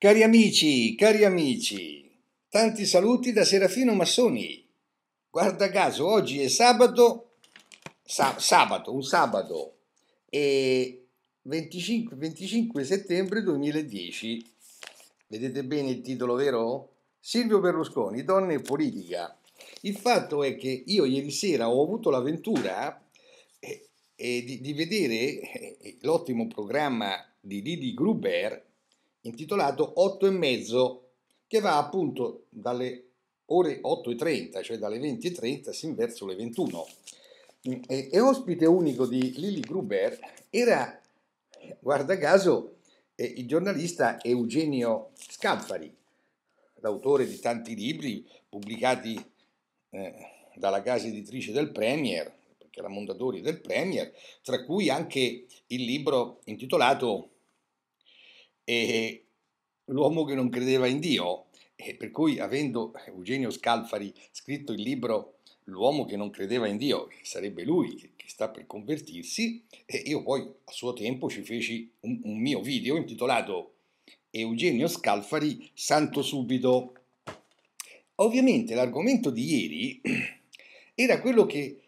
Cari amici, cari amici, tanti saluti da Serafino Massoni. Guarda caso, oggi è sabato, sab- sabato, un sabato, e 25, 25 settembre 2010. Vedete bene il titolo, vero? Silvio Berlusconi, donne e politica. Il fatto è che io ieri sera ho avuto l'avventura eh, eh, di, di, vedere eh, l'ottimo programma di Didi Gruber intitolato 8 e mezzo, che va appunto dalle ore 8 e 30, cioè dalle 20 e 30, sin verso le 21. E, e, ospite unico di Lili Gruber era, guarda caso, eh, il giornalista Eugenio Scampari, l'autore di tanti libri pubblicati eh, dalla casa editrice del Premier, perché era Mondadori del Premier, tra cui anche il libro intitolato e l'uomo che non credeva in Dio. E per cui, avendo Eugenio Scalfari scritto il libro L'uomo che non credeva in Dio, che sarebbe lui che, sta per convertirsi, e io poi a suo tempo ci feci un, un mio video intitolato Eugenio Scalfari, santo subito. Ovviamente l'argomento di ieri era quello che,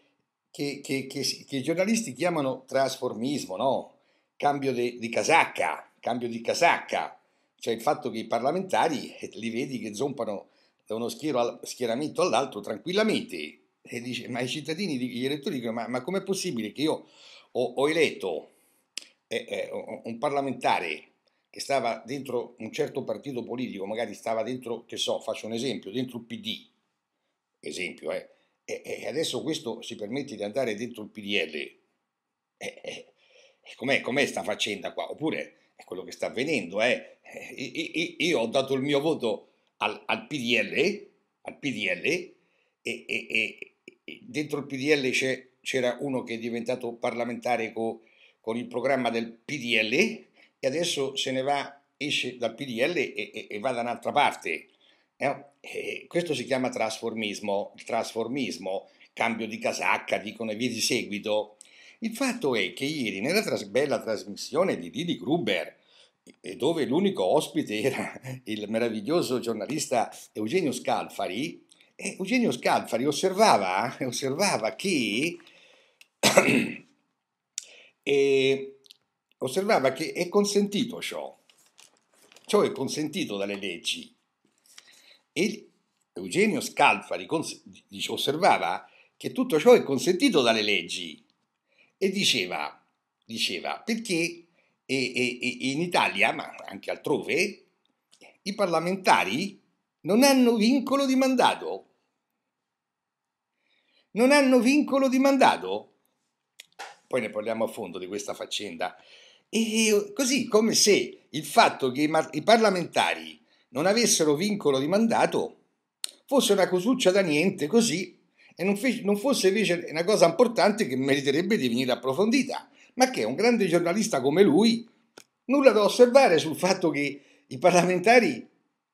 che, che, che i giornalisti chiamano trasformismo, no? cambio di casacca, cambio di casacca, cioè il fatto che i parlamentari eh, li vedi che zompano da uno al, schieramento all'altro tranquillamente. E dice, ma i cittadini, gli elettori dicono, ma, ma com'è possibile che io ho, ho eletto eh, eh, un parlamentare che stava dentro un certo partito politico, magari stava dentro, che so, faccio un esempio, dentro il PD, esempio, eh, e, adesso questo si permette di andare dentro il PDL. Eh, eh, com'è, com'è sta faccenda qua? Oppure è quello che sta avvenendo. Eh. eh io ho dato il mio voto al, al PDL, al PDL e, e, e, dentro il PDL c'era uno che è diventato parlamentare co, con il programma del PDL e adesso se ne va, esce dal PDL e, va da un'altra parte. Eh, eh? questo si chiama trasformismo, il trasformismo, cambio di casacca, dicono e via di seguito. Il fatto è che ieri, nella tras- bella trasmissione di Didi Gruber, dove l'unico ospite era il meraviglioso giornalista Eugenio Scalfari, Eugenio Scalfari osservava, eh, osservava che e osservava che è consentito ciò, ciò è consentito dalle leggi. E Eugenio Scalfari osservava che tutto ciò è consentito dalle leggi e diceva, diceva perché in Italia, ma anche altrove, i parlamentari non hanno vincolo di mandato. Non hanno vincolo di mandato. Poi ne parliamo a fondo di questa faccenda. E così come se il fatto che i parlamentari non avessero vincolo di mandato fosse una cosuccia da niente, così e non, fece, non fosse invece una cosa importante che meriterebbe di venire approfondita, ma che un grande giornalista come lui nulla da osservare sul fatto che i parlamentari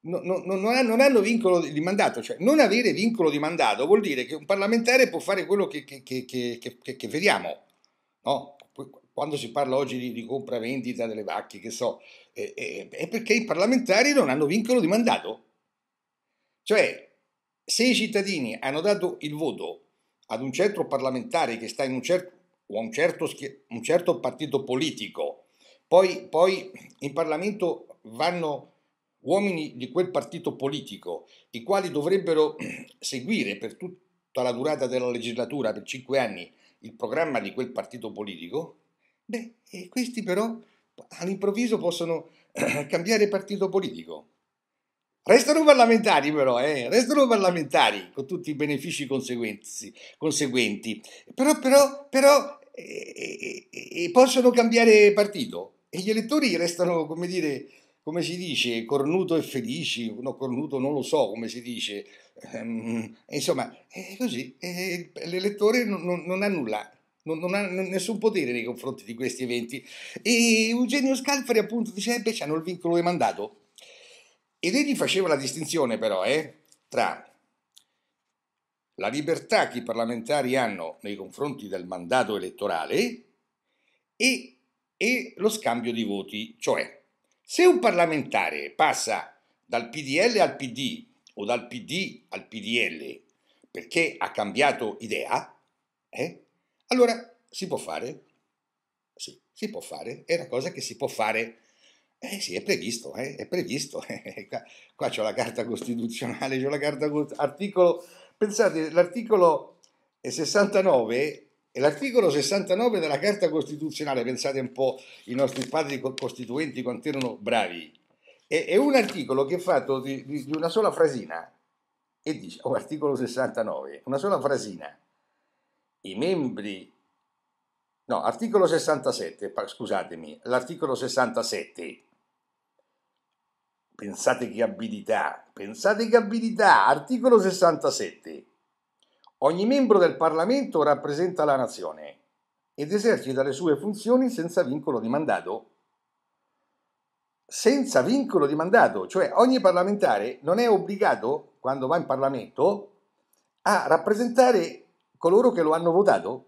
non, non, non, hanno vincolo di mandato, cioè non avere vincolo di mandato vuol dire che un parlamentare può fare quello che, che, che, che vediamo, no? quando si parla oggi di, di compravendita delle vacche, che so, è, è, è perché i parlamentari non hanno vincolo di mandato. Cioè, se i cittadini hanno dato il voto ad un certo parlamentare che sta in un certo o a un certo, un certo partito politico, poi, poi in Parlamento vanno uomini di quel partito politico, i quali dovrebbero seguire per tutta la durata della legislatura, per cinque anni, il programma di quel partito politico, beh, questi però all'improvviso possono cambiare partito politico. Restano parlamentari però, eh? restano parlamentari con tutti i benefici conseguenti, però, però, però eh, eh, eh, possono cambiare partito e gli elettori restano, come dire, come si dice, cornuto e felici, no, cornuto non lo so come si dice, ehm, insomma, è così, eh, l'elettore non, non, ha nulla, non, non, ha nessun potere nei confronti di questi eventi. E Eugenio Scalfari appunto dice, eh, beh, hanno il vincolo di mandato, ed egli faceva la distinzione però eh, tra la libertà che i parlamentari hanno nei confronti del mandato elettorale e, e lo scambio di voti, cioè se un parlamentare passa dal PDL al PD o dal PD al PDL perché ha cambiato idea, eh, allora si può fare, sì, si può fare, è una cosa che si può fare eh sì, è previsto, eh, è previsto. Eh, qua, qua c'ho la carta costituzionale, c'ho la carta articolo. Pensate, l'articolo 69 e l'articolo 69 della carta costituzionale, pensate un po', i nostri padri costituenti quanto erano bravi. È, è un articolo che è fatto di, di, di una sola frasina e dice, o oh, articolo 69, una sola frasina. I membri No, articolo 67, scusatemi, l'articolo 67. Pensate che abilità, pensate che abilità, articolo 67. Ogni membro del Parlamento rappresenta la nazione ed esercita le sue funzioni senza vincolo di mandato. Senza vincolo di mandato, cioè ogni parlamentare non è obbligato, quando va in Parlamento, a rappresentare coloro che lo hanno votato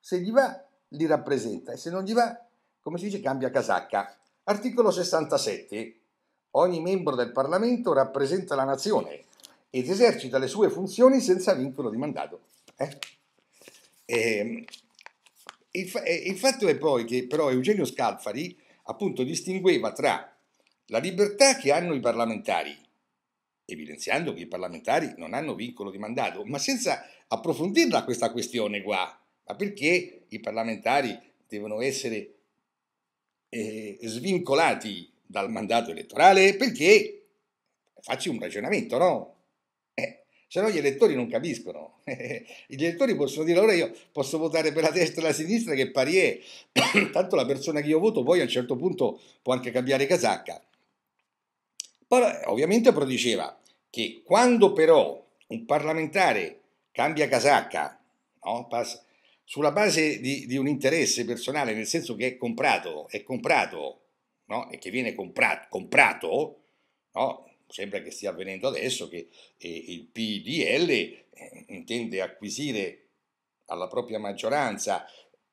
se gli va, li rappresenta e se non gli va, come si dice, cambia casacca. Articolo 67. Ogni membro del Parlamento rappresenta la nazione ed esercita le sue funzioni senza vincolo di mandato. Eh? E, ehm, il, eh, il, fatto è poi che però Eugenio Scalfari appunto distingueva tra la libertà che hanno i parlamentari, evidenziando che i parlamentari non hanno vincolo di mandato, ma senza approfondirla questa questione qua, ma perché i parlamentari devono essere eh, svincolati dal mandato elettorale? Perché facci un ragionamento, no? Eh, se no gli elettori non capiscono. gli elettori possono dire ora io posso votare per la destra e la sinistra che pari è. Tanto la persona che io voto poi a un certo punto può anche cambiare casacca. Poi eh, ovviamente però diceva che quando però un parlamentare cambia casacca, no? Passa, sulla base di, di, un interesse personale, nel senso che è comprato, è comprato, no? e che viene comprato, comprato no? sembra che stia avvenendo adesso, che eh, il PDL eh, intende acquisire alla propria maggioranza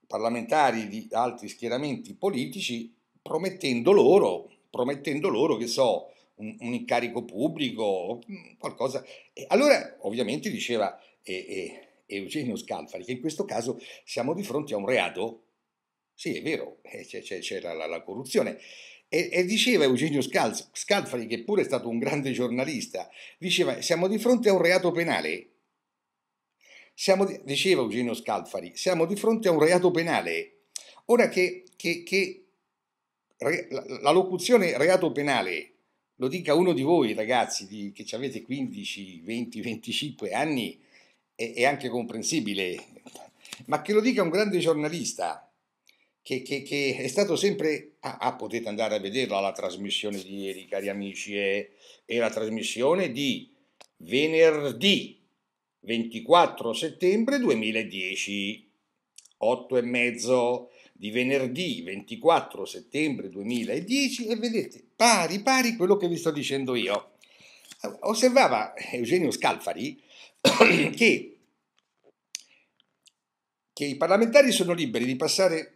parlamentari di altri schieramenti politici, promettendo loro, promettendo loro che so, un, un incarico pubblico, mm, qualcosa. E allora ovviamente diceva... Eh, Eugenio Scalfari, che in questo caso siamo di fronte a un reato, sì è vero, eh, c'è la, la, corruzione, e, e, diceva Eugenio Scalfari, che pure è stato un grande giornalista, diceva siamo di fronte a un reato penale, siamo di, diceva Eugenio Scalfari, siamo di fronte a un reato penale. Ora che, che, che re, la, la locuzione reato penale lo dica uno di voi ragazzi di, che avete 15, 20, 25 anni, è, è anche comprensibile, ma che lo dica un grande giornalista, che, che, che, è stato sempre... Ah, ah, potete andare a vederla la trasmissione di ieri, cari amici, è, è, la trasmissione di venerdì 24 settembre 2010, 8 e mezzo di venerdì 24 settembre 2010 e vedete pari pari quello che vi sto dicendo io. Osservava Eugenio Scalfari che, che i parlamentari sono liberi di passare,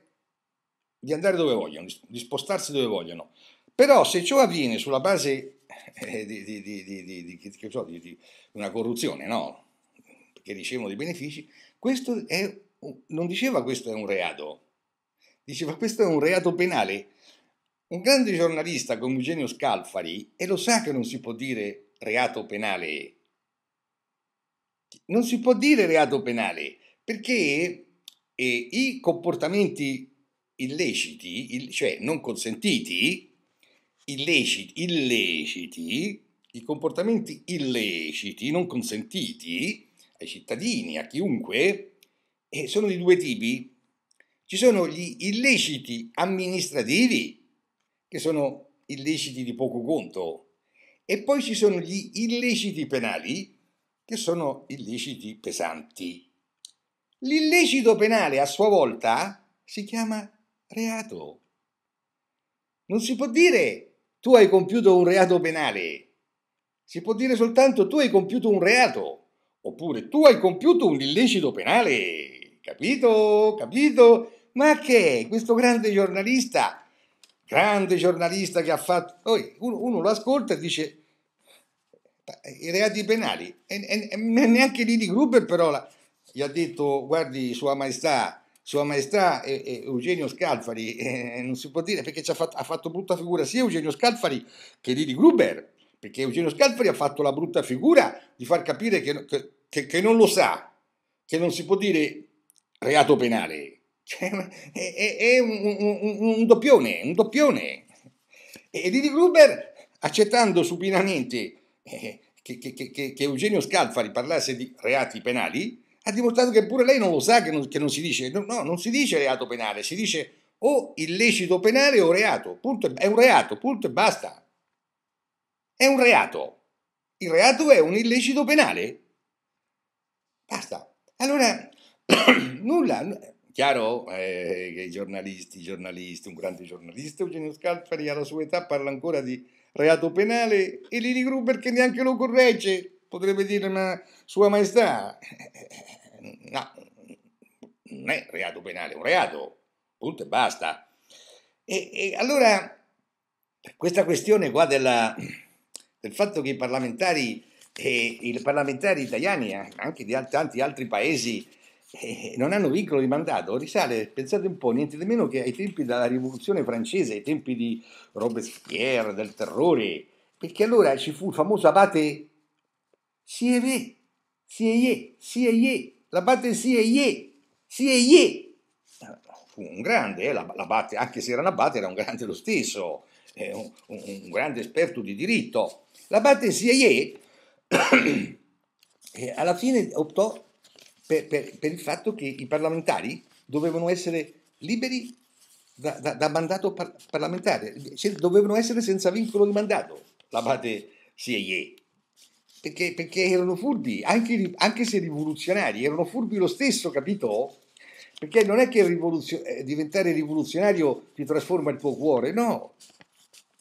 di andare dove vogliono, di spostarsi dove vogliono. Però se ciò avviene sulla base di, di, una corruzione, no? Perché ricevono dei benefici, questo è, non diceva questo è un reato, diceva questo è un reato penale. Un grande giornalista come Eugenio Scalfari, e lo sa che non si può dire reato penale non si può dire reato penale perché eh, i comportamenti illeciti, il, cioè non consentiti, illeciti, illeciti, i comportamenti illeciti non consentiti ai cittadini, a chiunque, eh, sono di due tipi. Ci sono gli illeciti amministrativi, che sono illeciti di poco conto, e poi ci sono gli illeciti penali, che sono illeciti pesanti. L'illecito penale a sua volta si chiama reato. Non si può dire tu hai compiuto un reato penale, si può dire soltanto tu hai compiuto un reato, oppure tu hai compiuto un illecito penale. Capito? Capito? Ma che questo grande giornalista, grande giornalista che ha fatto... Uno, uno lo ascolta e dice i reati penali. E, e, neanche lì di Gruber però la, gli ha detto, guardi, Sua Maestà, Sua Maestà e, e Eugenio Scalfari, eh, non si può dire perché ha fatto, ha fatto brutta figura sia Eugenio Scalfari che Didi Gruber, perché Eugenio Scalfari ha fatto la brutta figura di far capire che, che, che, che non lo sa, che non si può dire reato penale. Cioè, è, è, è un, un, un, doppione, un doppione. E Didi Gruber, accettando supinamente eh, che, che, che, che, Eugenio Scalfari parlasse di reati penali, ha dimostrato che pure lei non lo sa che non, non si dice, no, no, non si dice reato penale, si dice o illecito penale o reato, punto, è un reato, punto e basta. È un reato. Il reato è un illecito penale. Basta. Allora, nulla, chiaro eh, i giornalisti, i giornalisti, un grande giornalista, Eugenio Scalfari alla sua età parla ancora di reato penale e Lili Gruber che neanche lo corregge, potrebbe dire ma Sua Maestà. No, non è reato penale, è un reato, punto e basta. E, e allora questa questione qua della, del fatto che i parlamentari, eh, i parlamentari italiani, eh, anche di tanti altri paesi, eh, non hanno vincolo di mandato, risale, pensate un po', niente di meno che ai tempi della rivoluzione francese, ai tempi di Robespierre, del terrore, perché allora ci fu il famoso abate Sieve, Sieye, Sieye, l'abate Sieye, Sieye, fu un grande, eh, l'abate, anche se era un abate era un grande lo stesso, eh, un, un, un, grande esperto di diritto. L'abate Sieye eh, alla fine optò per, per, per, il fatto che i parlamentari dovevano essere liberi da, da, da mandato par, parlamentare, cioè, dovevano essere senza vincolo di mandato, l'abate Sieye, perché, perché erano furbi, anche, anche, se rivoluzionari, erano furbi lo stesso, capito? Perché non è che rivoluzio, eh, diventare rivoluzionario ti trasforma il tuo cuore, no,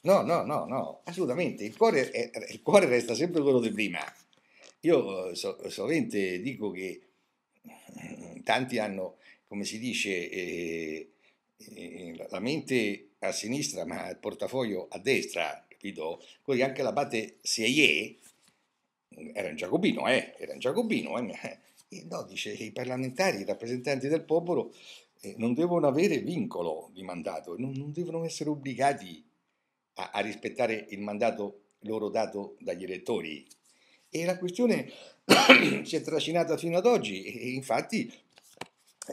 No, no, no, no, assolutamente. Il cuore, è, il cuore, resta sempre quello di prima. Io eh, sovente dico che Mm, tanti hanno, come si dice, eh, eh, la mente a sinistra ma il portafoglio a destra, capito? Quindi anche l'abate Seie mm, era un giacobino, eh, era un giacobino, eh, no, dice i parlamentari, i rappresentanti del popolo eh, non devono avere vincolo di mandato, non, non devono essere obbligati a, a rispettare il mandato loro dato dagli elettori. E la questione si è trascinata fino ad oggi e infatti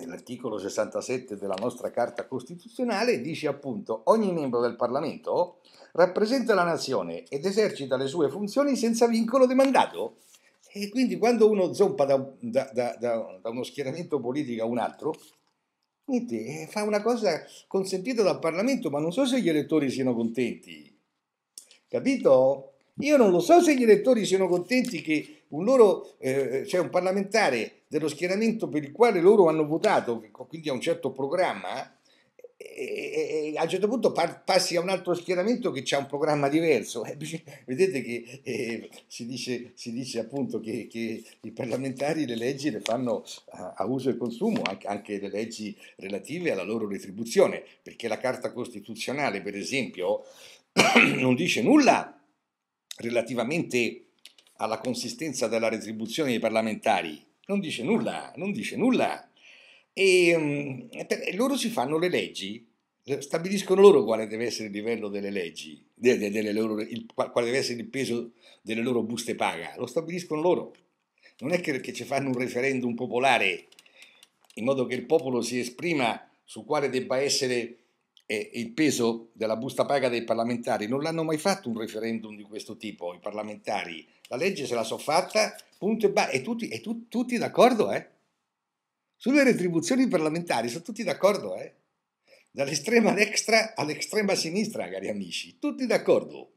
l'articolo 67 della nostra Carta Costituzionale dice appunto ogni membro del Parlamento rappresenta la nazione ed esercita le sue funzioni senza vincolo di mandato. E quindi quando uno zompa da, da, da, da uno schieramento politico a un altro, niente, eh, fa una cosa consentita dal Parlamento, ma non so se gli elettori siano contenti. Capito? Io non lo so se gli elettori siano contenti che un loro, eh, cioè un parlamentare dello schieramento per il quale loro hanno votato, quindi ha un certo programma, e, eh, e, eh, eh, a un certo punto par, passi a un altro schieramento che ha un programma diverso. Eh, vedete che eh, si, dice, si, dice, appunto che, che, i parlamentari le leggi le fanno a, a uso e consumo, anche, anche, le leggi relative alla loro retribuzione, perché la Carta Costituzionale, per esempio, non dice nulla relativamente alla consistenza della retribuzione dei parlamentari non dice nulla, non dice nulla. E, mm, e loro si fanno le leggi, stabiliscono loro quale deve essere il livello delle leggi, delle, delle loro, il, quale deve essere il peso delle loro buste paga, lo stabiliscono loro. Non è che, che ci fanno un referendum popolare in modo che il popolo si esprima su quale debba essere e il peso della busta paga dei parlamentari. Non l'hanno mai fatto un referendum di questo tipo, i parlamentari. La legge se la so fatta, punto e basta. E tutti, e tu, tutti d'accordo, eh? Sulle retribuzioni parlamentari sono tutti d'accordo, eh? Dall'estrema destra all'estrema sinistra, cari amici, tutti d'accordo.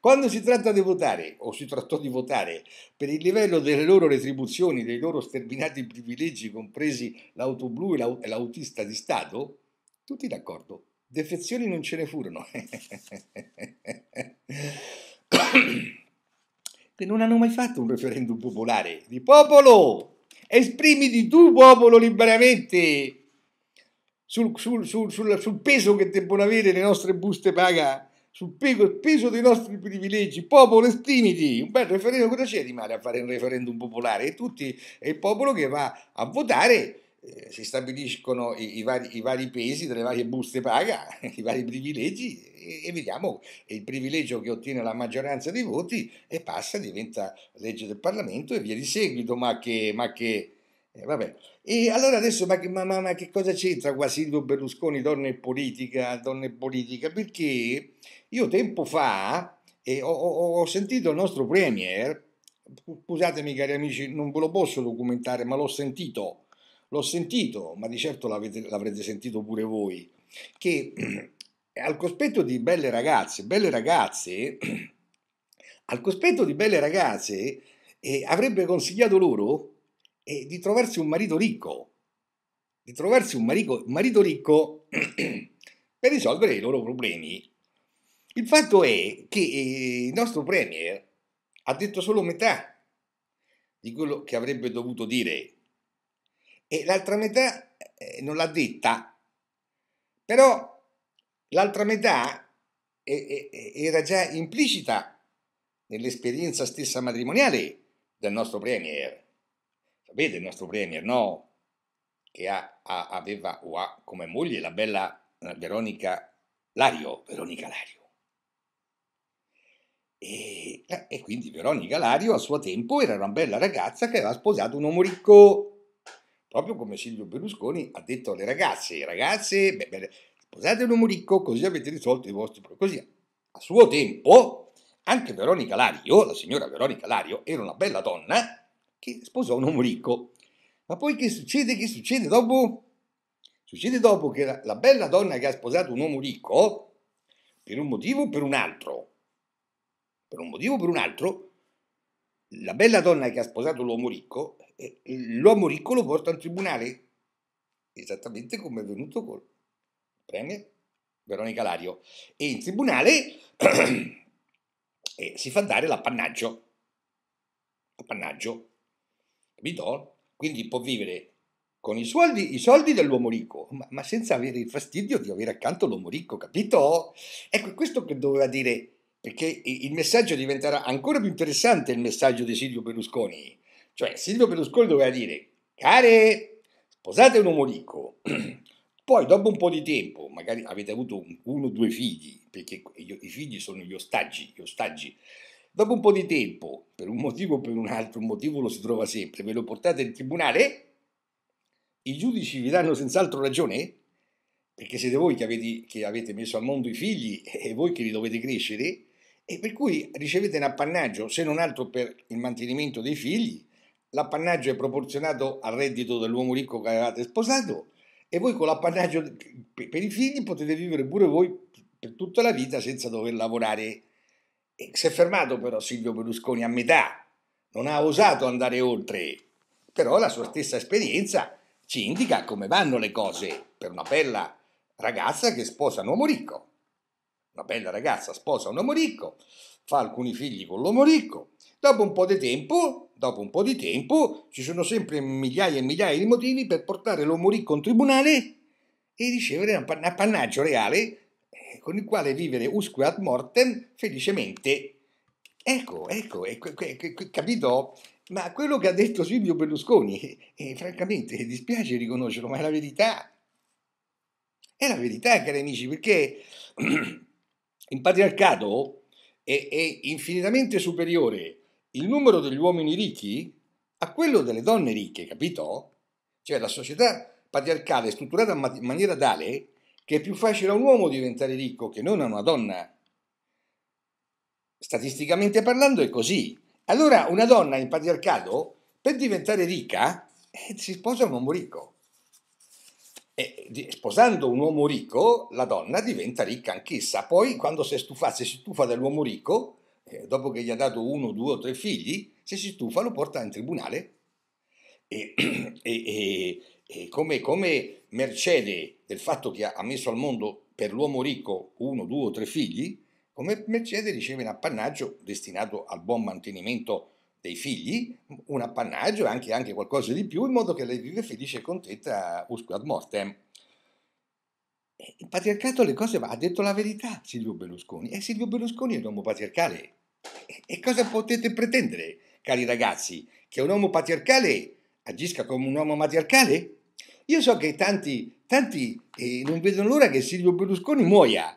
Quando si tratta di votare, o si trattò di votare, per il livello delle loro retribuzioni, dei loro sterminati privilegi, compresi l'auto blu e l'autista di Stato, tutti d'accordo defezioni non ce ne furono. che non hanno mai fatto un referendum popolare di popolo, esprimiti tu popolo liberamente sul, sul, sul, sul peso che debbono avere le nostre buste paga, sul peso, peso dei nostri privilegi, popolo esprimiti, un bel referendum, cosa c'è di male a fare un referendum popolare? E tutti, è il popolo che va a votare eh, si stabiliscono i, i, vari, i, vari, pesi delle varie buste paga, i vari privilegi e, e vediamo il privilegio che ottiene la maggioranza dei voti e passa, diventa legge del Parlamento e via di seguito, ma che... Ma che eh, vabbè. E allora adesso, ma, ma, ma, ma che cosa c'entra qua Silvio Berlusconi, donna e politica, donna e politica? Perché io tempo fa eh, ho, ho, sentito il nostro premier, scusatemi cari amici, non ve lo posso documentare, ma l'ho sentito, l'ho sentito, ma di certo l'avrete sentito pure voi, che al cospetto di belle ragazze, belle ragazze, al cospetto di belle ragazze, eh, avrebbe consigliato loro eh, di trovarsi un marito ricco, di trovarsi un marico, marito ricco per risolvere i loro problemi. Il fatto è che eh, il nostro Premier ha detto solo metà di quello che avrebbe dovuto dire e l'altra metà eh, non l'ha detta, però l'altra metà eh, era già implicita nell'esperienza stessa matrimoniale del nostro premier. Sapete, il nostro premier, no? Che ha, ha, aveva o ha come moglie la bella eh, Veronica Lario, Veronica Lario. E, eh, e, quindi Veronica Lario a suo tempo era una bella ragazza che aveva sposato un uomo ricco proprio come Silvio Berlusconi ha detto alle ragazze, ragazze, beh, beh, sposate un uomo ricco così avete risolto i vostri problemi. Così, a suo tempo, anche Veronica Lario, la signora Veronica Lario, era una bella donna che sposò un uomo ricco. Ma poi che succede? Che succede dopo? Succede dopo che la, la bella donna che ha sposato un uomo ricco, per un motivo o per un altro, per un motivo o per un altro, la bella donna che ha sposato l'uomo ricco l'uomo ricco lo porta in tribunale, esattamente come è venuto col premier Veronica Lario. E in tribunale si fa dare l'appannaggio. Appannaggio. Capito? Quindi può vivere con i soldi, i soldi dell'uomo ricco, ma, ma, senza avere il fastidio di avere accanto l'uomo ricco, capito? Ecco, questo che doveva dire, perché il messaggio diventerà ancora più interessante il messaggio di Silvio Berlusconi, cioè Silvio Berlusconi doveva dire, care, sposate un uomo ricco, poi dopo un po' di tempo, magari avete avuto uno o due figli, perché i figli sono gli ostaggi, gli ostaggi, dopo un po' di tempo, per un motivo o per un altro, un motivo lo si trova sempre, ve lo portate in tribunale, i giudici vi danno senz'altro ragione, perché siete voi che avete, che avete, messo al mondo i figli e voi che li dovete crescere, e per cui ricevete un appannaggio, se non altro per il mantenimento dei figli, l'appannaggio è proporzionato al reddito dell'uomo ricco che avevate sposato e voi con l'appannaggio per i figli potete vivere pure voi per tutta la vita senza dover lavorare. E si è fermato però Silvio Berlusconi a metà, non ha osato andare oltre, però la sua stessa esperienza ci indica come vanno le cose per una bella ragazza che sposa un uomo ricco. Una bella ragazza sposa un uomo ricco, fa alcuni figli con l'uomo ricco, Dopo un po' di tempo, dopo un po' di tempo, ci sono sempre migliaia e migliaia di motivi per portare l'uomo ricco in tribunale e ricevere un appannaggio reale eh, con il quale vivere usque ad mortem felicemente. Ecco, ecco, ecco, ecco capito? Ma quello che ha detto Silvio Berlusconi, eh, eh francamente eh, dispiace riconoscerlo, ma è la verità. È la verità, cari amici, perché il patriarcato è, è infinitamente superiore il numero degli uomini ricchi a quello delle donne ricche, capito? Cioè la società patriarcale è strutturata in maniera tale che è più facile a un uomo diventare ricco che non a una donna. Statisticamente parlando è così. Allora una donna in patriarcato, per diventare ricca, eh, si sposa un uomo ricco. E sposando un uomo ricco, la donna diventa ricca anch'essa. Poi, quando si stufa, si stufa dell'uomo ricco, eh, dopo che gli ha dato uno, due o tre figli, se si stufa lo porta in tribunale e, e, e, e come, come, mercede del fatto che ha messo al mondo per l'uomo ricco uno, due o tre figli, come mercede riceve un appannaggio destinato al buon mantenimento dei figli, un appannaggio e anche, anche, qualcosa di più, in modo che lei vive felice e contenta usque ad morte. Eh, il patriarcato le cose va, ha detto la verità Silvio Berlusconi, e Silvio Berlusconi è un uomo patriarcale, e cosa potete pretendere, cari ragazzi? Che un uomo patriarcale agisca come un uomo matriarcale? Io so che tanti, tanti eh, non vedono l'ora che Silvio Berlusconi muoia,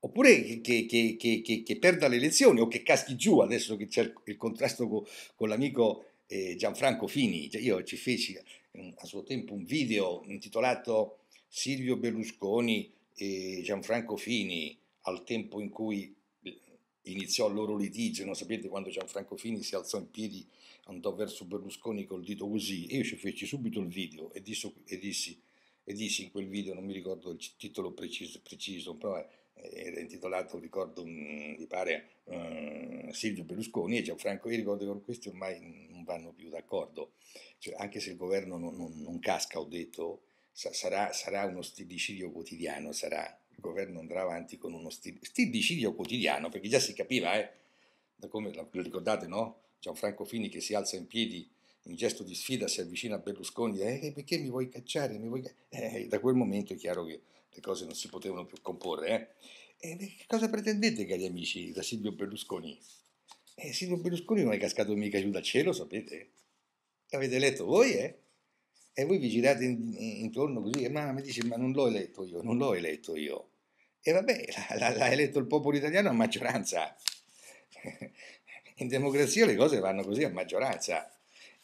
oppure che, che, che, che, perda le elezioni o che caschi giù adesso che c'è il contrasto con, con l'amico eh, Gianfranco Fini. Cioè, io ci feci a suo tempo un video intitolato Silvio Berlusconi e Gianfranco Fini al tempo in cui iniziò il loro litigio, non sapete quando Gianfranco Fini si alzò in piedi, andò verso Berlusconi col dito così, e io ci feci subito il video e dissi, e dissi, e dissi in quel video, non mi ricordo il titolo preciso, preciso però era intitolato, ricordo, mm, mi pare, eh, Silvio Berlusconi e Gianfranco, io ricordo che con questi ormai non vanno più d'accordo, cioè, anche se il governo non, non, non casca, ho detto, sa, sarà, sarà uno stilicidio quotidiano, sarà il governo andrà avanti con uno stillicidio quotidiano, perché già si capiva, eh, da come lo ricordate, no? Gianfranco Fini che si alza in piedi in gesto di sfida, si avvicina a Berlusconi, eh, perché mi vuoi cacciare? Mi vuoi... Eh, da quel momento è chiaro che le cose non si potevano più comporre. Eh? che cosa pretendete, cari amici, da Silvio Berlusconi? Eh, Silvio Berlusconi non è cascato mica giù dal cielo, sapete? L'avete letto voi, eh? E voi vi girate intorno così, e mamma mi dice, ma non l'ho eletto io, non l'ho eletto io. E vabbè, l'ha eletto il popolo italiano a maggioranza. In democrazia le cose vanno così a maggioranza.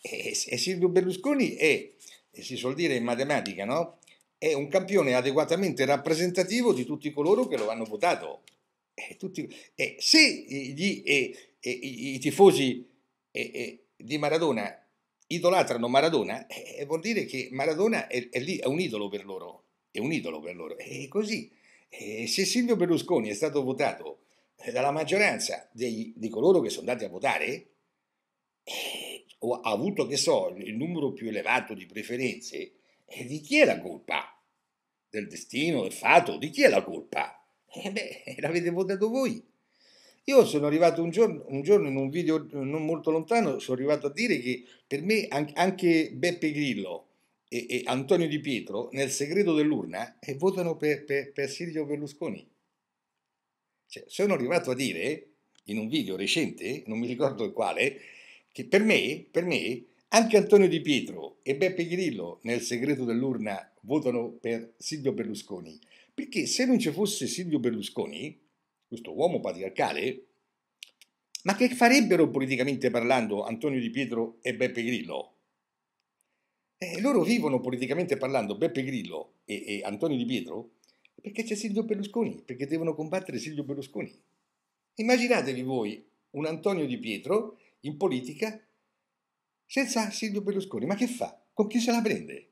E, e Silvio Berlusconi è, si suol dire in matematica, no? È un campione adeguatamente rappresentativo di tutti coloro che lo hanno votato. E, tutti, e se gli, e, i tifosi di Maradona idolatrano Maradona, eh, eh, vuol dire che Maradona è, è, lì, è un idolo per loro, è un idolo per loro. E così, eh, se Silvio Berlusconi è stato votato eh, dalla maggioranza dei, di coloro che sono andati a votare, eh, o ha avuto, che so, il numero più elevato di preferenze, eh, di chi è la colpa? Del destino, del fatto, di chi è la colpa? Eh beh, l'avete votato voi. Io sono arrivato un giorno, un giorno, in un video non molto lontano, sono arrivato a dire che per me anche Beppe Grillo e, e Antonio Di Pietro nel segreto dell'urna eh, votano per, per, per, Silvio Berlusconi. Cioè, sono arrivato a dire in un video recente, non mi ricordo il quale, che per me, per me anche Antonio Di Pietro e Beppe Grillo nel segreto dell'urna votano per Silvio Berlusconi. Perché se non ci fosse Silvio Berlusconi, questo uomo patriarcale, ma che farebbero politicamente parlando Antonio Di Pietro e Beppe Grillo? Eh, loro vivono politicamente parlando Beppe Grillo e, e Antonio Di Pietro perché c'è Silvio Berlusconi, perché devono combattere Silvio Berlusconi. Immaginatevi voi un Antonio Di Pietro in politica senza Silvio Berlusconi, ma che fa? Con chi se la prende?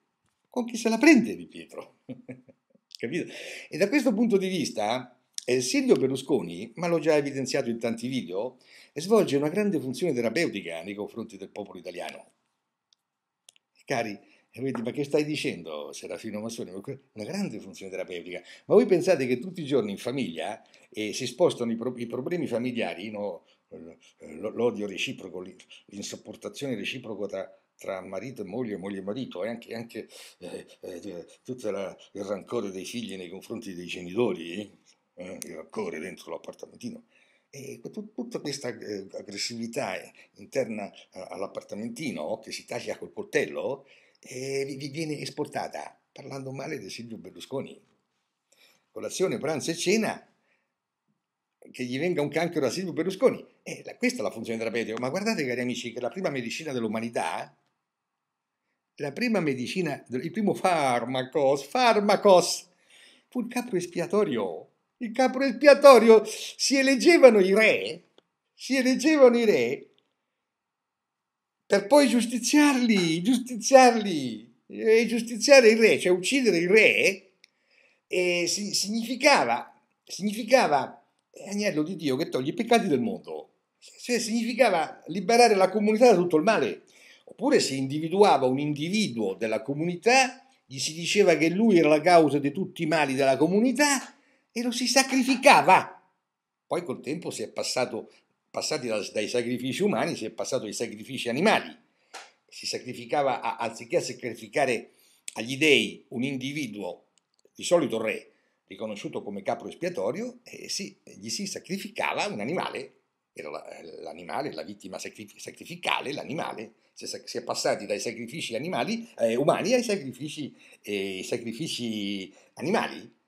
Con chi se la prende Di Pietro? Capito? E da questo punto di vista e Silvio Berlusconi, ma l'ho già evidenziato in tanti video, svolge una grande funzione terapeutica nei confronti del popolo italiano. Cari, ma che stai dicendo, Serafino Massoni? Una grande funzione terapeutica. Ma voi pensate che tutti i giorni in famiglia eh, si spostano i, pro i problemi familiari, no? l'odio reciproco, l'insopportazione reciproca tra, tra marito e moglie, moglie e marito, e anche, anche eh, eh, tutto il rancore dei figli nei confronti dei genitori eh, eh corre dentro l'appartamentino. E tutta questa eh, aggressività eh, interna all'appartamentino che si taglia col coltello vi viene esportata parlando male di Silvio Berlusconi. Colazione, pranzo e cena che gli venga un cancro da Silvio Berlusconi. Eh, la, questa è la funzione terapeutica. Ma guardate, cari amici, che la prima medicina dell'umanità, la prima medicina, il primo farmacos, farmacos, fu il capo espiatorio il capro espiatorio, si eleggevano i re, si eleggevano i re per poi giustiziarli, giustiziarli, e eh, giustiziare il re, cioè uccidere il re, eh, si, significava, significava eh, agnello di Dio che toglie i peccati del mondo, cioè significava liberare la comunità da tutto il male, oppure si individuava un individuo della comunità, gli si diceva che lui era la causa di tutti i mali della comunità e lo si sacrificava. Poi col tempo si è passato, passati dai sacrifici umani, si è passato ai sacrifici animali. Si sacrificava, a, anziché sacrificare agli dei un individuo, di solito re, riconosciuto come capo espiatorio, e eh, sì, gli si sacrificava un animale, era l'animale, la vittima sacrificale, l'animale, si è passati dai sacrifici animali, eh, umani ai sacrifici, eh, sacrifici animali.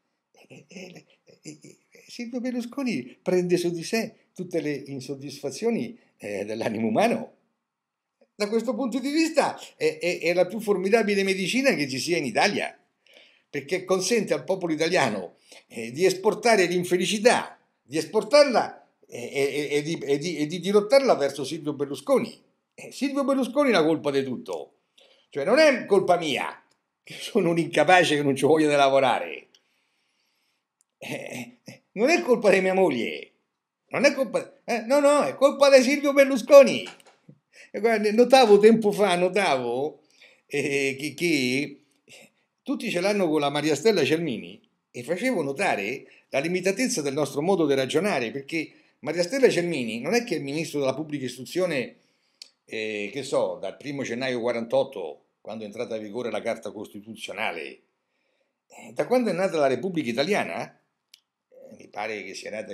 Eh, eh, eh, Silvio Berlusconi prende su di sé tutte le insoddisfazioni dell'animo umano. Da questo punto di vista è, è, è la più formidabile medicina che ci sia in Italia, perché consente al popolo italiano di esportare l'infelicità, di esportarla e, e, e, di, e di, di, dirottarla verso Silvio Berlusconi. Silvio Berlusconi ha la colpa di tutto. Cioè non è colpa mia, che sono un incapace che non ci voglia voglio lavorare. Eh, eh, eh, non è colpa di mia moglie, non è colpa, eh, no, no, è colpa di Silvio Berlusconi. notavo tempo fa, notavo eh, che, che, tutti ce l'hanno con la Maria Stella Cermini e facevo notare la limitatezza del nostro modo di ragionare, perché Maria Stella Cermini non è che è ministro della pubblica istruzione, eh, che so, dal primo gennaio 48, quando è entrata in vigore la Carta Costituzionale, da quando è nata la Repubblica Italiana, mi pare che sia nata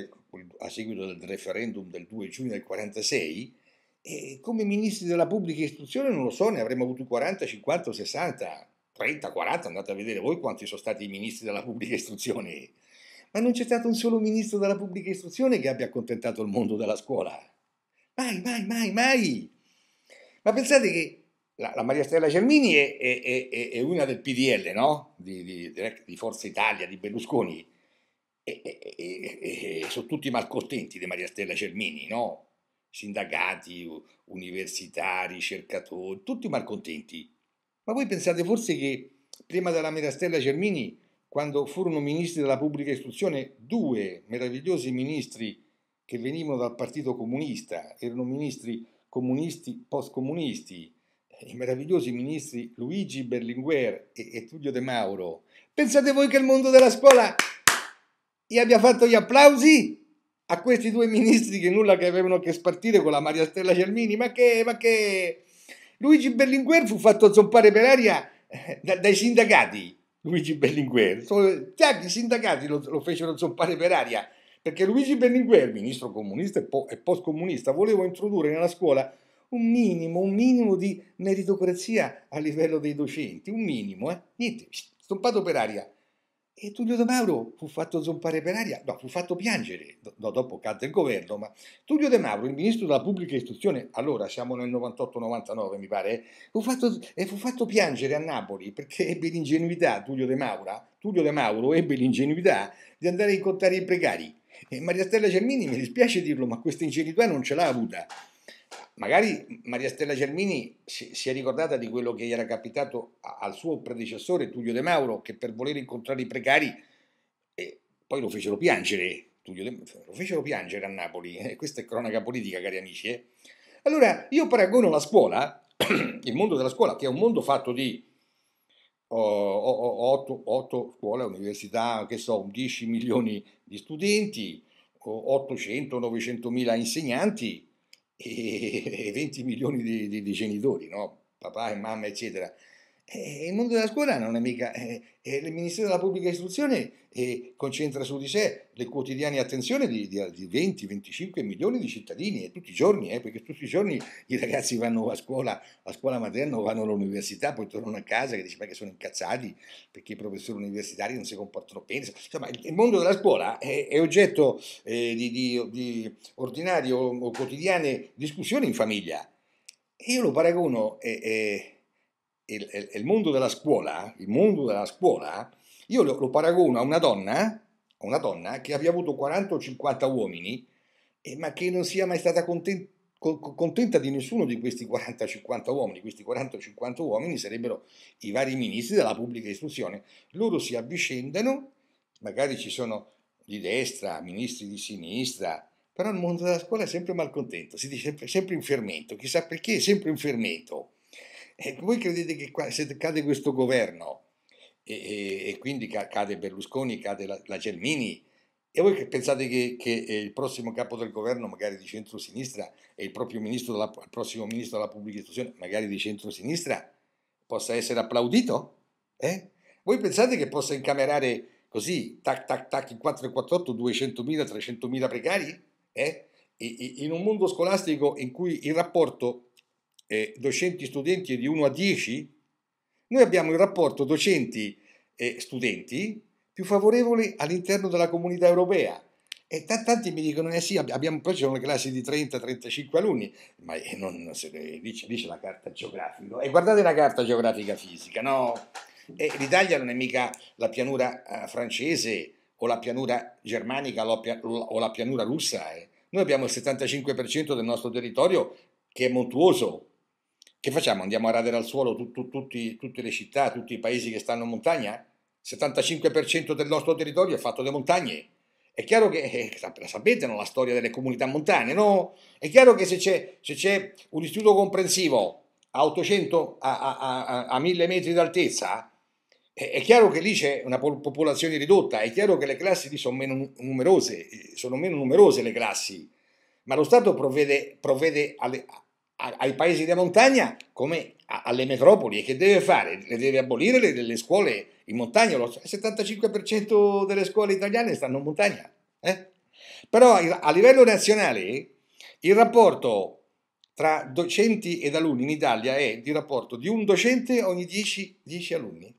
a seguito del referendum del 2 giugno del 46, e come ministri della pubblica istruzione non lo so, ne avremmo avuto 40, 50, 60, 30, 40, andate a vedere voi quanti sono stati i ministri della pubblica istruzione. Ma non c'è stato un solo ministro della pubblica istruzione che abbia accontentato il mondo della scuola. Mai, mai, mai, mai. Ma pensate che la, la Maria Stella Germini è, è, è, è, una del PDL, no? Di, di, di Forza Italia, di Berlusconi. E, e, e, e sono tutti malcontenti di Maria Stella Cermini, no? Sindacati, universitari, ricercatori, tutti malcontenti. Ma voi pensate forse che prima della Maria Stella Cermini, quando furono ministri della pubblica istruzione, due meravigliosi ministri che venivano dal Partito Comunista, erano ministri comunisti post-comunisti, eh, i meravigliosi ministri Luigi Berlinguer e, e Tullio De Mauro. Pensate voi che il mondo della scuola io abbia fatto gli applausi a questi due ministri che nulla che avevano che spartire con la Maria Stella Cermini, ma che, ma che... Luigi Berlinguer fu fatto zompare per aria eh, da, dai sindacati, Luigi Berlinguer, i sindacati lo, lo fecero zompare per aria, perché Luigi Berlinguer, ministro comunista e, po- e post-comunista, voleva introdurre nella scuola un minimo, un minimo di meritocrazia a livello dei docenti, un minimo, eh? niente, zompato per aria. E Tullio De Mauro fu fatto zompare per aria, no, fu fatto piangere, no, dopo cadde il governo, ma Tullio De Mauro, il ministro della pubblica istruzione, allora siamo nel 98-99 mi pare, fu fatto, eh, fu fatto piangere a Napoli perché ebbe l'ingenuità, Tullio De, Maura, Tullio De Mauro ebbe l'ingenuità di andare a incontrare i precari. E Maria Stella Germini, mi dispiace dirlo, ma questa ingenuità non ce l'ha avuta magari Maria Stella Germini si è ricordata di quello che gli era capitato al suo predecessore Tullio De Mauro, che per voler incontrare i precari eh, poi lo fecero piangere, Tullio De, lo fecero piangere a Napoli, eh, questa è cronaca politica cari amici. Eh. Allora io paragono la scuola, il mondo della scuola, che è un mondo fatto di 8 oh, scuole, università, che so, 10 milioni di studenti, 800-900 mila insegnanti, e, 20 milioni di, di, di genitori, no? papà e mamma, eccetera. Eh, il mondo della scuola non è mica... Eh, eh, il Ministero della Pubblica Istruzione eh, concentra su di sé le quotidiane attenzioni di, di, di 20-25 milioni di cittadini, eh, tutti i giorni, eh, perché tutti i giorni i ragazzi vanno a scuola, a scuola materna o vanno all'università, poi tornano a casa che dice ma che sono incazzati, perché i professori universitari non si comportano bene. Insomma, il, il mondo della scuola è, è oggetto di, di, di ordinarie o, o, quotidiane discussioni in famiglia. Io lo paragono... Eh, il, il, il, mondo della scuola, il mondo della scuola, io lo, lo paragono a una donna, a una donna che abbia avuto 40 o 50 uomini, eh, ma che non sia mai stata contenta contenta di nessuno di questi 40-50 uomini, questi 40-50 uomini sarebbero i vari ministri della pubblica istruzione, loro si avvicendano, magari ci sono di destra, ministri di sinistra, però il mondo della scuola è sempre malcontento, si dice sempre, sempre in fermento, chissà perché è sempre in fermento. E voi credete che qua, se cade questo governo e, e, e quindi cade Berlusconi, cade la, la Gelmini, e voi pensate che, che, eh, il prossimo capo del governo, magari di centrosinistra, e il proprio ministro della, il prossimo ministro della pubblica istruzione, magari di centrosinistra, possa essere applaudito? Eh? Voi pensate che possa incamerare così, tac tac tac, in 448, 200.000, 300.000 precari? Eh? E, in un mondo scolastico in cui il rapporto eh, docenti-studenti di 1 a 10, noi abbiamo il rapporto docenti-studenti e più favorevole all'interno della comunità europea. E t- tanti mi dicono, eh sì, abbiamo, poi c'è una classe di 30-35 alunni, ma eh, non, se, ne dice, lì la carta geografica. E guardate la carta geografica fisica, no? E L'Italia non è mica la pianura eh, francese o la pianura germanica o la, pia- o la pianura russa. Eh. Noi abbiamo il 75% del nostro territorio che è montuoso, che facciamo? Andiamo a radere al suolo tu, tu, tutti, tutte le città, tutti i paesi che stanno in montagna? Il 75% del nostro territorio è fatto da montagne. È chiaro che, eh, la sapete no, la storia delle comunità montane, no? È chiaro che se c'è, se c'è un istituto comprensivo a 800, a, a, a, a 1000 metri d'altezza, è, è, chiaro che lì c'è una popolazione ridotta, è chiaro che le classi lì sono meno numerose, eh, sono meno numerose le classi, ma lo Stato provvede, provvede alle, ai paesi della montagna come alle metropoli e che deve fare? Le deve abolire le, le scuole in montagna, il 75% delle scuole italiane stanno in montagna. Eh? Però a livello nazionale il rapporto tra docenti ed alunni in Italia è di rapporto di un docente ogni 10, 10 alunni.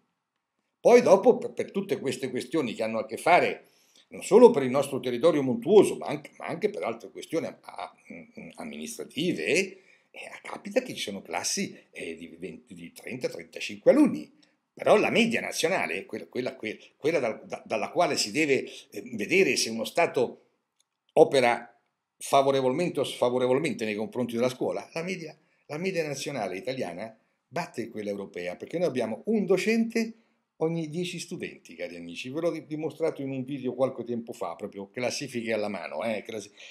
Poi dopo per, per, tutte queste questioni che hanno a che fare non solo per il nostro territorio montuoso, ma anche, ma anche per altre questioni a, a, mm, mm, amministrative, e eh, capita che ci sono classi eh, di, di 30-35 alunni, però la media nazionale, quella, quella, quella da, da, dalla quale si deve eh, vedere se uno Stato opera favorevolmente o sfavorevolmente nei confronti della scuola, la media, la media nazionale italiana batte quella europea, perché noi abbiamo un docente ogni 10 studenti, cari amici. Ve l'ho dimostrato in un video qualche tempo fa, proprio classifiche alla mano. Eh, classifiche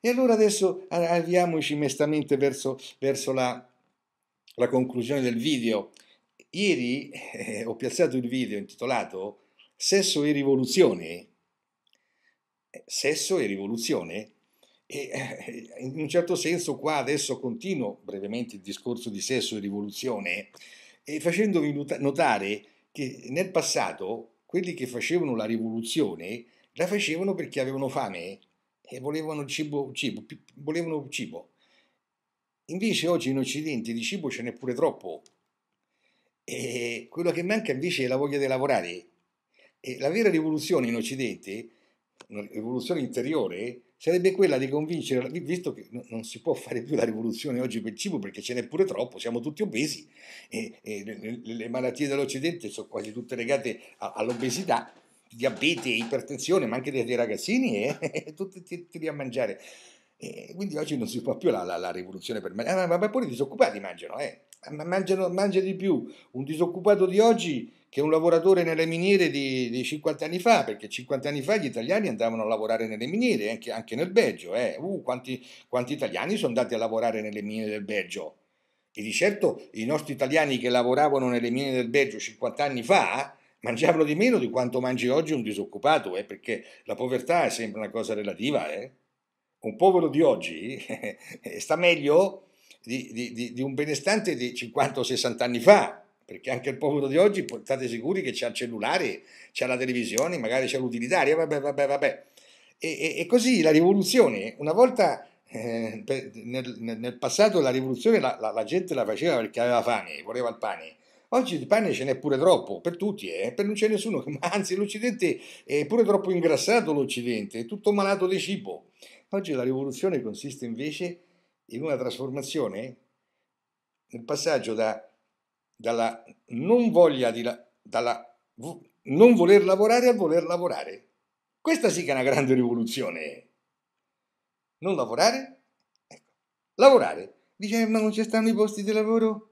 e allora adesso avviamoci mestamente verso, verso la, la, conclusione del video. Ieri eh, ho piazzato il video intitolato Sesso e rivoluzione. Eh, sesso e rivoluzione? E, eh, in un certo senso qua adesso continuo brevemente il discorso di sesso e rivoluzione e facendovi notare che nel passato quelli che facevano la rivoluzione la facevano perché avevano fame e volevano cibo, cibo, volevano cibo. Invece oggi in Occidente di cibo ce n'è pure troppo. E quello che manca invece è la voglia di lavorare. E la vera rivoluzione in Occidente, una rivoluzione interiore, sarebbe quella di convincere, visto che non si può fare più la rivoluzione oggi per il cibo perché ce n'è pure troppo, siamo tutti obesi e, e le, le, malattie dell'Occidente sono quasi tutte legate a, all'obesità, diabete, ipertensione, ma anche dei, dei ragazzini e, eh, e tutti ti, a mangiare. E quindi oggi non si fa più la, la, la rivoluzione per mangiare, ma, ma, pure i disoccupati mangiano, eh. mangiano, mangia di più un disoccupato di oggi che un lavoratore nelle miniere di, di, 50 anni fa, perché 50 anni fa gli italiani andavano a lavorare nelle miniere, anche, anche nel Belgio. Eh. Uh, quanti, quanti italiani sono andati a lavorare nelle miniere del Belgio? E di certo i nostri italiani che lavoravano nelle mine del Belgio 50 anni fa mangiavano di meno di quanto mangi oggi un disoccupato, eh, perché la povertà è sempre una cosa relativa. Eh. Un povero di oggi eh, sta meglio di, di, di, di un benestante di 50 o 60 anni fa, perché anche il povero di oggi state sicuri che c'ha il cellulare, c'ha la televisione, magari c'ha l'utilitaria, vabbè, vabbè, vabbè. E, e, e così la rivoluzione, una volta eh, nel, nel, passato la rivoluzione la, la, la gente la faceva perché aveva fame, voleva il pane, Oggi di pane ce n'è pure troppo, per tutti, eh? per non c'è nessuno, ma anzi l'Occidente è pure troppo ingrassato l'Occidente, è tutto malato di cibo. Oggi la rivoluzione consiste invece in una trasformazione, nel passaggio da, dalla non voglia di dalla non voler lavorare a voler lavorare. Questa sì che è una grande rivoluzione. Eh. Non lavorare? Ecco. Lavorare. Dice, eh, ma non ci stanno i posti di lavoro?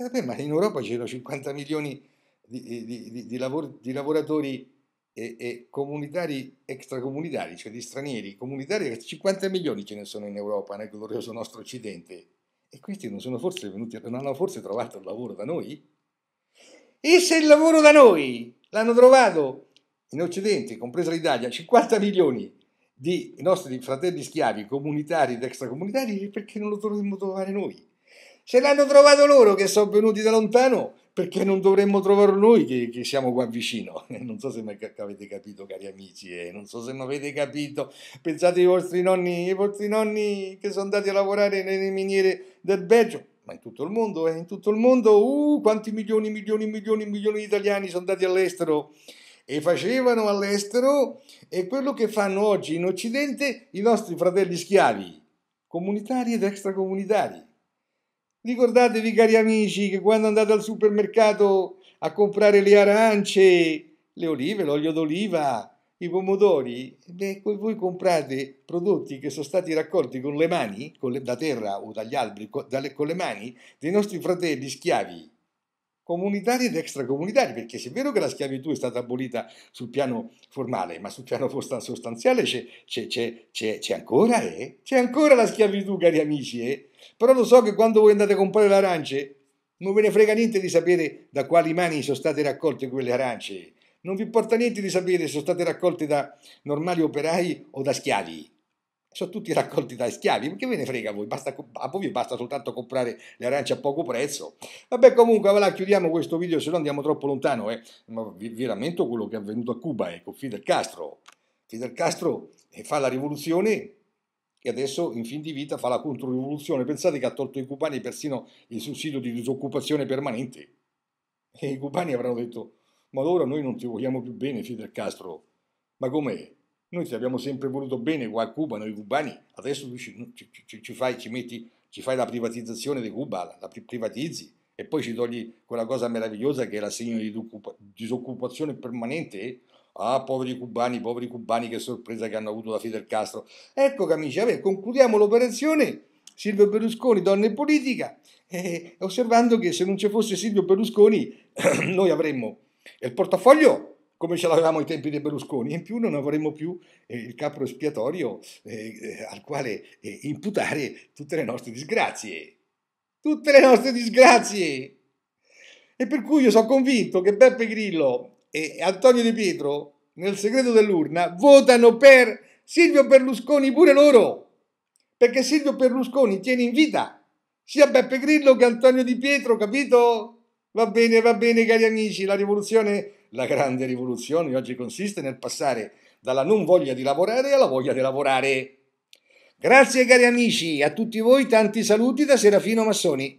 E eh, vabbè, ma in Europa c'erano 50 milioni di, di, di, lavor, di lavoratori e, e, comunitari extracomunitari, cioè di stranieri comunitari, 50 eh, milioni ce ne sono in Europa, nel glorioso nostro Occidente. E questi non sono forse venuti, non hanno forse trovato il lavoro da noi? E se il lavoro da noi l'hanno trovato in Occidente, compresa l'Italia, 50 milioni di nostri fratelli schiavi comunitari ed extracomunitari, perché non lo dovremmo trovare noi? Ce l'hanno trovato loro che sono venuti da lontano, perché non dovremmo trovarlo noi che, che, siamo qua vicino? Eh, non so se mi avete capito, cari amici, eh? non so se mi avete capito. Pensate ai vostri nonni, ai vostri nonni che sono andati a lavorare nelle miniere del Belgio, ma in tutto il mondo, eh? in tutto il mondo, uh, quanti milioni, milioni, milioni, milioni di italiani sono andati all'estero e facevano all'estero e quello che fanno oggi in Occidente i nostri fratelli schiavi, comunitari ed extracomunitari. Ricordatevi, cari amici, che quando andate al supermercato a comprare le arance, le olive, l'olio d'oliva, i pomodori, beh, voi comprate prodotti che sono stati raccolti con le mani, con le, da terra o dagli alberi, con, dalle, con le mani dei nostri fratelli schiavi comunitari ed extracomunitari, perché se è vero che la schiavitù è stata abolita sul piano formale, ma sul piano sostanziale c'è, c'è, c'è, c'è ancora, eh? C'è ancora la schiavitù, cari amici, eh? Però lo so che quando voi andate a comprare le arance, non ve ne frega niente di sapere da quali mani sono state raccolte quelle arance. Non vi importa niente di sapere se sono state raccolte da normali operai o da schiavi sono tutti raccolti dai schiavi, che ve ne frega voi, basta, a voi basta soltanto comprare le arance a poco prezzo. Vabbè comunque, voilà, chiudiamo questo video, se no andiamo troppo lontano, eh. ma vi, vi rammento quello che è avvenuto a Cuba, ecco, Fidel Castro. Fidel Castro eh, fa la rivoluzione e adesso in fin di vita fa la controrivoluzione. Pensate che ha tolto ai cubani persino il sussidio di disoccupazione permanente. E i cubani avranno detto, ma allora noi non ti vogliamo più bene Fidel Castro, ma com'è? Noi ti abbiamo sempre voluto bene qua a Cuba, noi cubani, adesso tu ci, ci, ci, fai, ci, metti, ci fai la privatizzazione di Cuba, la privatizzi e poi ci togli quella cosa meravigliosa che è l'assegno di disoccupazione permanente. Ah, poveri cubani, poveri cubani, che sorpresa che hanno avuto da Fidel Castro. Ecco, amici, vabbè, concludiamo l'operazione Silvio Berlusconi, donna in politica, eh, osservando che se non ci fosse Silvio Berlusconi noi avremmo il portafoglio come ce l'avevamo ai tempi di Berlusconi, in più non avremo più eh, il capro espiatorio eh, eh, al quale eh, imputare tutte le nostre disgrazie. Tutte le nostre disgrazie! E per cui io sono convinto che Beppe Grillo e Antonio Di Pietro, nel segreto dell'urna, votano per Silvio Berlusconi pure loro, perché Silvio Berlusconi tiene in vita sia Beppe Grillo che Antonio Di Pietro, capito? Va bene, va bene, cari amici, la rivoluzione la grande rivoluzione oggi consiste nel passare dalla non voglia di lavorare alla voglia di lavorare. Grazie cari amici, a tutti voi tanti saluti da Serafino Massoni.